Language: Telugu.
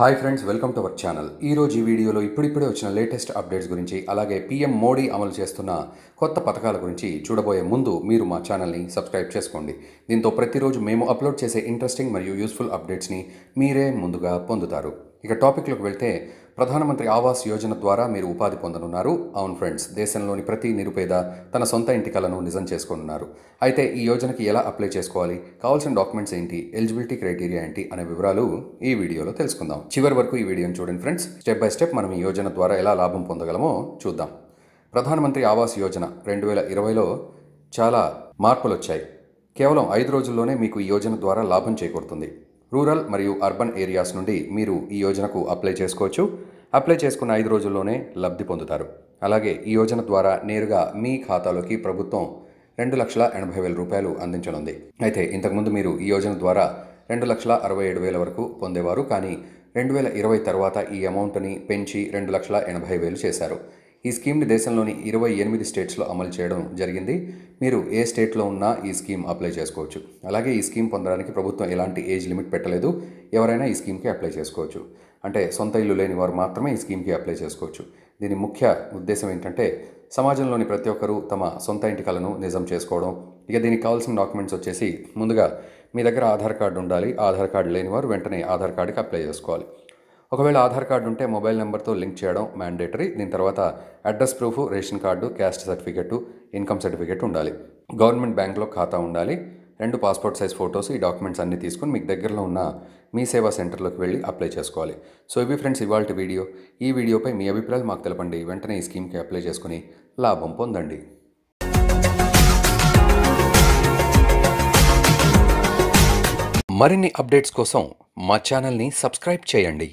hi friends welcome to our channel ఈరోజు ఈ వీడియోలో ఇప్పుడిప్పుడే వచ్చిన లేటెస్ట్ అప్డేట్స్ గురించి అలాగే పీఎం మోడీ అమలు చేస్తున్న కొత్త పథకాల గురించి చూడబోయే ముందు మీరు మా ఛానల్ని సబ్స్క్రైబ్ చేసుకోండి దీంతో ప్రతిరోజు మేము అప్లోడ్ చేసే ఇంట్రెస్టింగ్ మరియు యూస్ఫుల్ అప్డేట్స్ని మీరే ముందుగా పొందుతారు ఇక టాపిక్లోకి వెళ్తే ప్రధానమంత్రి ఆవాస్ యోజన ద్వారా మీరు ఉపాధి పొందనున్నారు అవును ఫ్రెండ్స్ దేశంలోని ప్రతి నిరుపేద తన సొంత ఇంటి కలను నిజం చేసుకోనున్నారు అయితే ఈ యోజనకి ఎలా అప్లై చేసుకోవాలి కావాల్సిన డాక్యుమెంట్స్ ఏంటి ఎలిజిబిలిటీ క్రైటీరియా ఏంటి అనే వివరాలు ఈ వీడియోలో తెలుసుకుందాం చివరి వరకు ఈ వీడియోని చూడండి ఫ్రెండ్స్ స్టెప్ బై స్టెప్ మనం ఈ యోజన ద్వారా ఎలా లాభం పొందగలమో చూద్దాం ప్రధానమంత్రి ఆవాస్ యోజన రెండు వేల ఇరవైలో చాలా మార్పులు వచ్చాయి కేవలం ఐదు రోజుల్లోనే మీకు ఈ యోజన ద్వారా లాభం చేకూరుతుంది రూరల్ మరియు అర్బన్ ఏరియాస్ నుండి మీరు ఈ యోజనకు అప్లై చేసుకోవచ్చు అప్లై చేసుకున్న ఐదు రోజుల్లోనే లబ్ధి పొందుతారు అలాగే ఈ యోజన ద్వారా నేరుగా మీ ఖాతాలోకి ప్రభుత్వం రెండు లక్షల ఎనభై వేల రూపాయలు అందించనుంది అయితే ఇంతకుముందు మీరు ఈ యోజన ద్వారా రెండు లక్షల అరవై ఏడు వేల వరకు పొందేవారు కానీ రెండు వేల ఇరవై తర్వాత ఈ అమౌంట్ని పెంచి రెండు లక్షల ఎనభై వేలు చేశారు ఈ స్కీమ్ని దేశంలోని ఇరవై ఎనిమిది స్టేట్స్లో అమలు చేయడం జరిగింది మీరు ఏ స్టేట్లో ఉన్నా ఈ స్కీమ్ అప్లై చేసుకోవచ్చు అలాగే ఈ స్కీమ్ పొందడానికి ప్రభుత్వం ఎలాంటి ఏజ్ లిమిట్ పెట్టలేదు ఎవరైనా ఈ స్కీమ్కి అప్లై చేసుకోవచ్చు అంటే సొంత ఇల్లు లేని వారు మాత్రమే ఈ స్కీమ్కి అప్లై చేసుకోవచ్చు దీని ముఖ్య ఉద్దేశం ఏంటంటే సమాజంలోని ప్రతి ఒక్కరూ తమ సొంత ఇంటి కలను నిజం చేసుకోవడం ఇక దీనికి కావాల్సిన డాక్యుమెంట్స్ వచ్చేసి ముందుగా మీ దగ్గర ఆధార్ కార్డు ఉండాలి ఆధార్ కార్డు లేని వారు వెంటనే ఆధార్ కార్డుకి అప్లై చేసుకోవాలి ఒకవేళ ఆధార్ కార్డు ఉంటే మొబైల్ నెంబర్తో లింక్ చేయడం మ్యాండేటరీ దీని తర్వాత address proof ration card caste certificate income certificate ఉండాలి గవర్నమెంట్ బ్యాంక్లో ఖాతా ఉండాలి రెండు పాస్పోర్ట్ సైజ్ ఫొటోస్ ఈ డాక్యుమెంట్స్ అన్ని తీసుకుని మీకు దగ్గరలో ఉన్న మీ సేవా సెంటర్లోకి వెళ్ళి అప్లై చేసుకోవాలి సో ఇవి ఫ్రెండ్స్ ఇవాళ వీడియో ఈ వీడియోపై మీ అభిప్రాయాలు మాకు తెలపండి వెంటనే ఈ స్కీమ్కి అప్లై చేసుకుని లాభం పొందండి మరిన్ని అప్డేట్స్ కోసం మా ఛానల్ని సబ్స్క్రైబ్ చేయండి